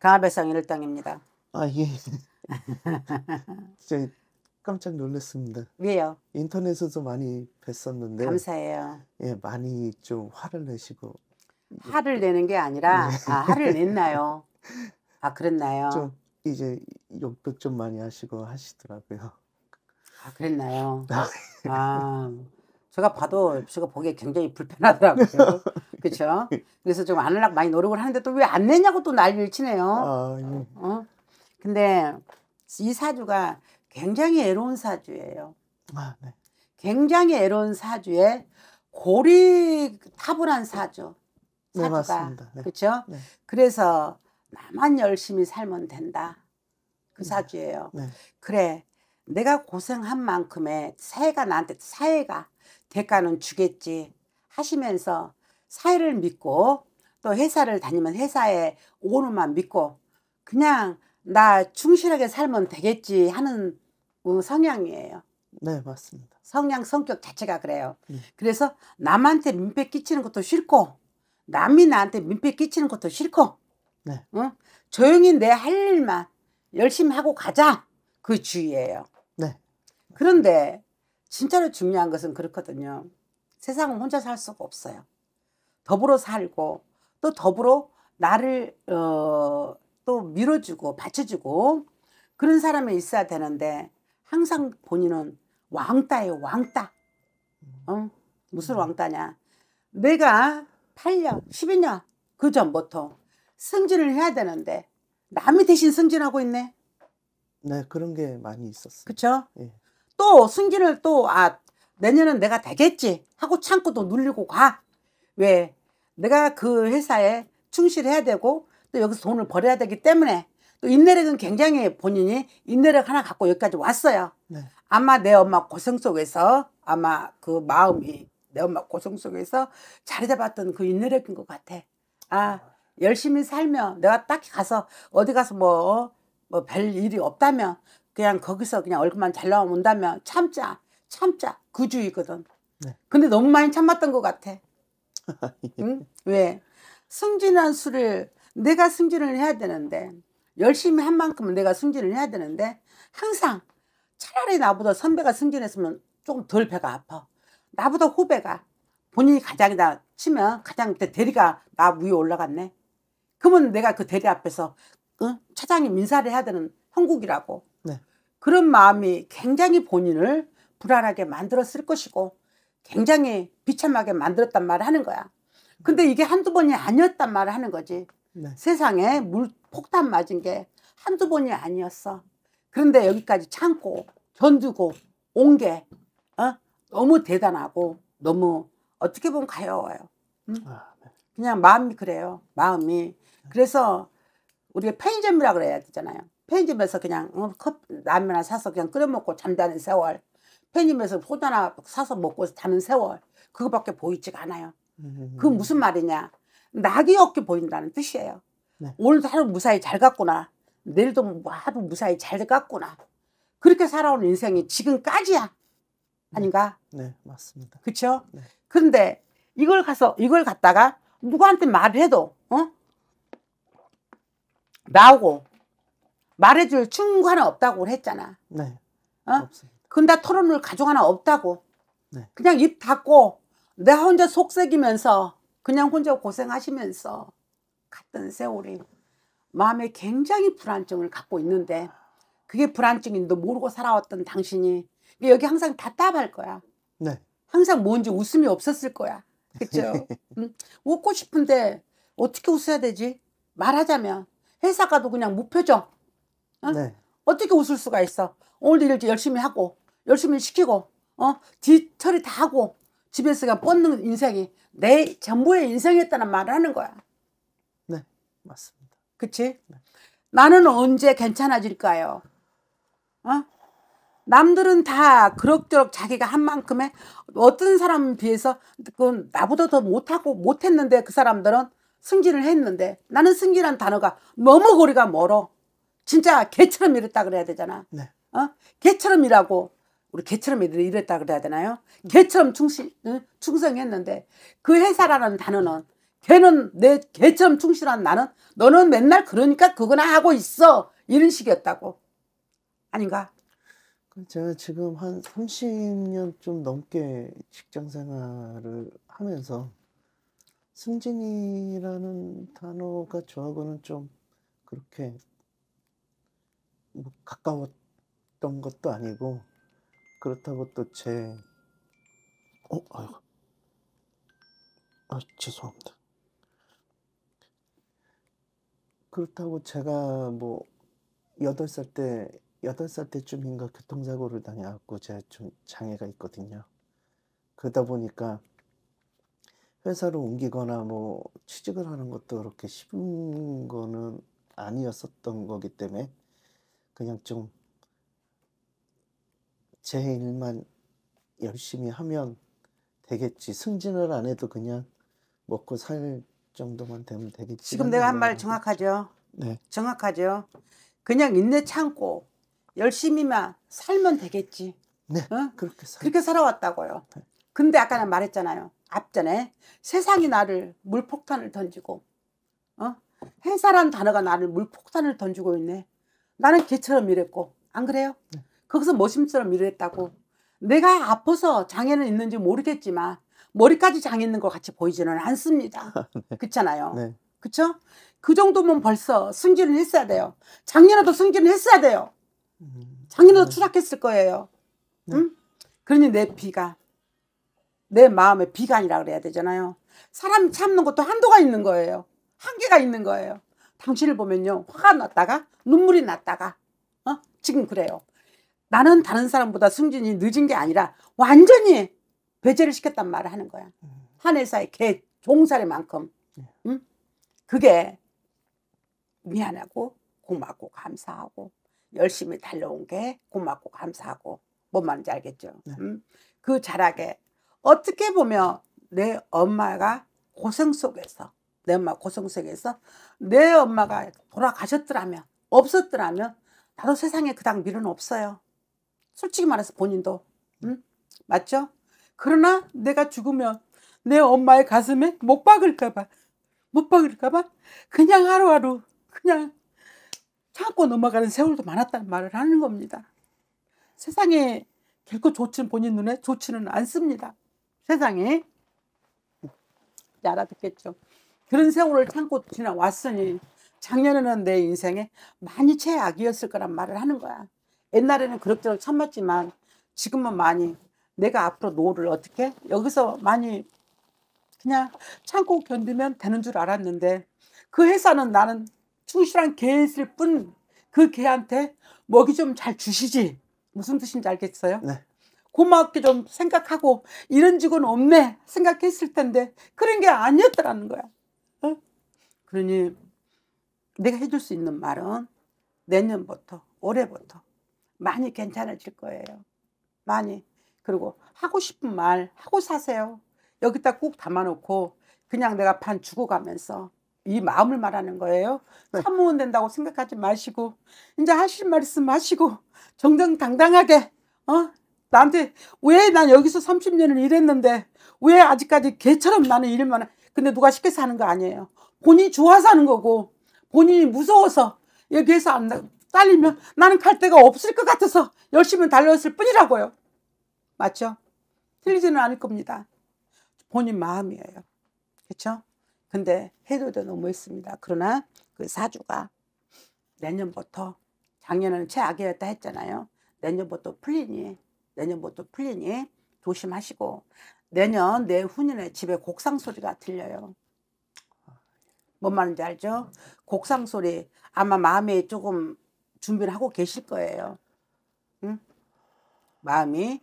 가배상 일당입니다. 아 예. 진짜 깜짝 놀랐습니다. 왜요? 인터넷에서 많이 뵀었는데 감사해요. 예, 많이 좀 화를 내시고 화를 내는 게 아니라 네. 아 화를 냈나요? 아 그랬나요? 좀 이제 욕도 좀 많이 하시고 하시더라고요. 아 그랬나요? 아, 네. 아 제가 봐도 제가 보기에 굉장히 불편하더라고요. 그렇죠. 그래서 좀안하 많이 노력을 하는데 또 왜 안 내냐고 또 난리를 치네요. 아, 예. 어? 근데 이 사주가 굉장히 애로운 사주예요. 아, 네. 굉장히 애로운 사주에 고리 타불한 사주. 네, 사주가. 네, 맞습니다. 네. 그렇죠? 네. 그래서 나만 열심히 살면 된다. 그 네. 사주예요. 네. 그래. 내가 고생한 만큼의 사회가 나한테 사회가 대가는 주겠지 하시면서 사회를 믿고 또 회사를 다니면 회사에 오너만 믿고 그냥 나 충실하게 살면 되겠지 하는 어, 성향이에요. 네, 맞습니다. 성향, 성격 자체가 그래요. 네. 그래서 남한테 민폐 끼치는 것도 싫고, 남이 나한테 민폐 끼치는 것도 싫고, 네. 응? 조용히 내 할 일만 열심히 하고 가자. 그 주의예요. 네. 그런데 진짜로 중요한 것은 그렇거든요. 세상은 혼자 살 수가 없어요. 더불어 살고 또 더불어 나를 어, 또 밀어주고 받쳐주고 그런 사람이 있어야 되는데 항상 본인은 왕따예요 왕따 어? 무슨 음. 왕따냐 내가 8년 12년 그 전부터 승진을 해야 되는데 남이 대신 승진하고 있네 네 그런 게 많이 있었어요 그쵸? 예. 또 승진을 또 아 내년은 내가 되겠지 하고 참고 또 눌리고 가왜 내가 그 회사에 충실해야 되고 또 여기서 돈을 벌어야 되기 때문에 또 인내력은 굉장히 본인이 인내력 하나 갖고 여기까지 왔어요. 네. 아마 내 엄마 고생 속에서 아마 그 마음이 내 엄마 고생 속에서 자리 잡았던 그 인내력인 것 같아. 아 열심히 살면 내가 딱히 가서 어디 가서 뭐 뭐 별 일이 없다면 그냥 거기서 그냥 얼굴만 잘 나온다면 참자 참자 그 주의거든. 네. 근데 너무 많이 참았던 것 같아. 응? 왜? 승진한 수를 내가 승진을 해야 되는데 열심히 한 만큼은 내가 승진을 해야 되는데 항상 차라리 나보다 선배가 승진했으면 조금 덜 배가 아파. 나보다 후배가 본인이 가장이다 치면 가장 대리가 나 위에 올라갔네. 그러면 내가 그 대리 앞에서 응? 차장님 인사를 해야 되는 형국이라고. 네. 그런 마음이 굉장히 본인을 불안하게 만들었을 것이고 굉장히 비참하게 만들었단 말을 하는 거야. 근데 이게 한두 번이 아니었단 말을 하는 거지. 네. 세상에 물 폭탄 맞은 게 한두 번이 아니었어. 그런데 여기까지 참고 견두고 온게 어? 너무 대단하고 너무 어떻게 보면 가여워요. 응? 아, 네. 그냥 마음이 그래요. 마음이. 그래서 우리가 편의점이라 그래야 되잖아요. 편의점에서 그냥 어, 컵, 라면을 사서 그냥 끓여 먹고 잠자는 세월. 편의점에서 포도나 사서 먹고 자는 세월 그거밖에 보이지가 않아요. 그 무슨 말이냐? 낙이 없게 보인다는 뜻이에요. 네. 오늘도 하루 무사히 잘 갔구나. 내일도 뭐 하루 무사히 잘 갔구나. 그렇게 살아온 인생이 지금까지야. 네. 아닌가? 네, 네 맞습니다. 그렇죠? 네. 근데 이걸 가서 이걸 갖다가 누구한테 말을 해도 어? 나오고 말해줄 충고는 없다고 했잖아. 네. 어? 없습니 근데 털어놓을 가족 하나 없다고 네. 그냥 입 닫고 내 혼자 속색이면서 그냥 혼자 고생하시면서 갔던 세월이 마음에 굉장히 불안증을 갖고 있는데 그게 불안증인데 모르고 살아왔던 당신이 여기 항상 답답할 거야 네. 항상 뭔지 웃음이 없었을 거야 그렇죠 응? 네. 음? 웃고 싶은데 어떻게 웃어야 되지 말하자면 회사 가도 그냥 무표정 응? 네. 어떻게 웃을 수가 있어 오늘 일 열심히 하고 열심히 시키고 어 뒤처리 다 하고 집에서가 뻗는 인생이 내 전부의 인생이었다는 말을 하는 거야. 네 맞습니다. 그치? 네. 나는 언제 괜찮아질까요? 어? 남들은 다 그럭저럭 자기가 한 만큼의 어떤 사람 비해서 그 나보다 더 못하고 못했는데 그 사람들은 승진을 했는데 나는 승진한 단어가 너무 거리가 멀어. 진짜 개처럼 일했다 그래야 되잖아. 네. 어? 개처럼 일하고 우리 개처럼 애들이 이랬다 그래야 되나요? 개처럼 충실, 충성했는데 그 회사라는 단어는 걔는 내 개처럼 충실한 나는 너는 맨날 그러니까 그거나 하고 있어 이런 식이었다고 아닌가? 그 제가 지금 한 30년 좀 넘게 직장 생활을 하면서 승진이라는 단어가 저하고는 좀 그렇게 뭐 가까웠던 것도 아니고 그렇다고 또 제, 어, 아이고. 아, 죄송합니다. 그렇다고 제가 뭐, 8살 때, 8살 때쯤인가 교통사고를 당해갖고 제가 좀 장애가 있거든요. 그러다 보니까 회사를 옮기거나 뭐 취직을 하는 것도 그렇게 쉬운 거는 아니었었던 거기 때문에 그냥 좀제 일만 열심히 하면 되겠지. 승진을 안 해도 그냥 먹고 살 정도만 되면 되겠지. 지금 내가 한 말 정확하죠. 네. 정확하죠. 그냥 인내 참고 열심히만 살면 되겠지. 네. 어? 그렇게 살... 그렇게 살아왔다고요. 네. 근데 아까 나 말했잖아요. 앞전에 세상이 나를 물폭탄을 던지고 어? 회사란 단어가 나를 물폭탄을 던지고 있네. 나는 개처럼 이랬고 안 그래요? 네. 거기서 머슴처럼 뭐 일을 했다고 내가 아파서 장애는 있는지 모르겠지만 머리까지 장애 있는 것 같이 보이지는 않습니다 네. 그렇잖아요 네. 그쵸? 그 정도면 벌써 승진을 했어야 돼요 작년에도 승진을 했어야 돼요 작년에도 음. 네. 추락했을 거예요 네. 응? 그러니 내 비가 내 마음의 비관이라 그래야 되잖아요 사람 참는 것도 한도가 있는 거예요 한계가 있는 거예요 당신을 보면요 화가 났다가 눈물이 났다가 어? 지금 그래요 나는 다른 사람보다 승진이 늦은 게 아니라 완전히 배제를 시켰단 말을 하는 거야. 음. 한 회사의 개 종살이만큼. 네. 응? 그게 미안하고 고맙고 감사하고 열심히 달려온 게 고맙고 감사하고 뭔 말인지 알겠죠. 네. 응? 그 자락에 어떻게 보면 내 엄마가 고생 속에서 내 엄마 고생 속에서 내 엄마가 돌아가셨더라면 없었더라면 나도 세상에 그닥 미련 없어요. 솔직히 말해서 본인도. 응? 맞죠? 그러나 내가 죽으면 내 엄마의 가슴에 못 박을까봐, 못 박을까봐 그냥 하루하루 그냥 참고 넘어가는 세월도 많았다는 말을 하는 겁니다. 세상에 결코 좋진 본인 눈에 좋지는 않습니다. 세상에. 알아듣겠죠. 그런 세월을 참고 지나왔으니 작년에는 내 인생에 많이 최악이었을 거란 말을 하는 거야. 옛날에는 그럭저럭 참았지만 지금은 많이 내가 앞으로 노후를 어떻게 여기서 많이 그냥 참고 견디면 되는 줄 알았는데 그 회사는 나는 충실한 개했을 뿐그 개한테 먹이 좀 잘 주시지 무슨 뜻인지 알겠어요? 네. 고맙게 좀 생각하고 이런 직원 없네 생각했을 텐데 그런 게 아니었더라는 거야. 어? 그러니 내가 해줄 수 있는 말은 내년부터 올해부터 많이 괜찮아질 거예요. 많이. 그리고 하고 싶은 말 하고 사세요. 여기다 꼭 담아놓고 그냥 내가 반 죽어가면서 이 마음을 말하는 거예요. 네. 참으면 된다고 생각하지 마시고 이제 하실 말있 하시고 정정당당하게 어 나한테 왜 난 여기서 30년을 일했는데 왜 아직까지 개처럼 나는 일만 근데 누가 시켜서 는거 아니에요. 본인이 좋아서 하는 거고 본인이 무서워서 여기에서 안 딸리면 나는 갈 데가 없을 것 같아서 열심히 달렸을 뿐이라고요. 맞죠? 틀리지는 않을 겁니다. 본인 마음이에요. 그렇죠? 근데 해도도 너무했습니다. 그러나 그 사주가 내년부터 작년에는 최악이었다 했잖아요. 내년부터 풀리니 내년부터 풀리니 조심하시고 내년 내후년에 집에 곡상 소리가 들려요. 뭔 말인지 알죠? 곡상 소리 아마 마음에 조금 준비를 하고 계실 거예요. 응? 마음이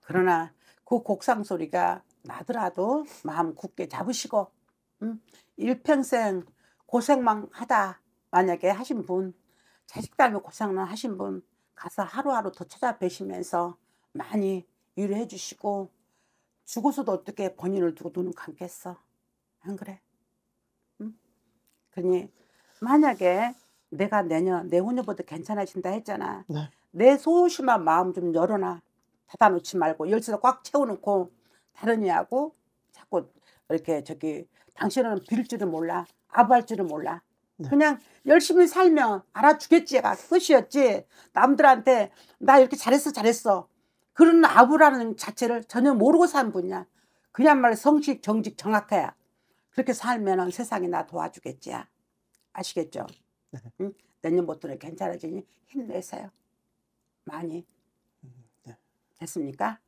그러나 그 곡상 소리가 나더라도 마음 굳게 잡으시고 응? 일평생 고생만 하다 만약에 하신 분 자식 닮은 고생만 하신 분 가서 하루하루 더 찾아뵈시면서 많이 위로해 주시고 죽어서도 어떻게 본인을 두고 눈을 감겠어 안 그래? 응? 그러니 만약에 내가 내년 내 후년부터 괜찮아진다 했잖아. 네. 내 소심한 마음 좀 열어놔. 닫아놓지 말고 열쇠를 꽉 채워놓고 다른 이하고 자꾸 이렇게 저기 당신은 빌 줄을 몰라 아부할 줄은 몰라 네. 그냥 열심히 살면 알아주겠지가 끝이었지 남들한테 나 이렇게 잘했어 잘했어 그런 아부라는 자체를 전혀 모르고 산 분이야 그냥말로 성식 정직 정확해야 그렇게 살면 세상이 나 도와주겠지야 아시겠죠? 응? 내년부터는 괜찮아지니 힘내세요. 많이. 음, 네. 됐습니까?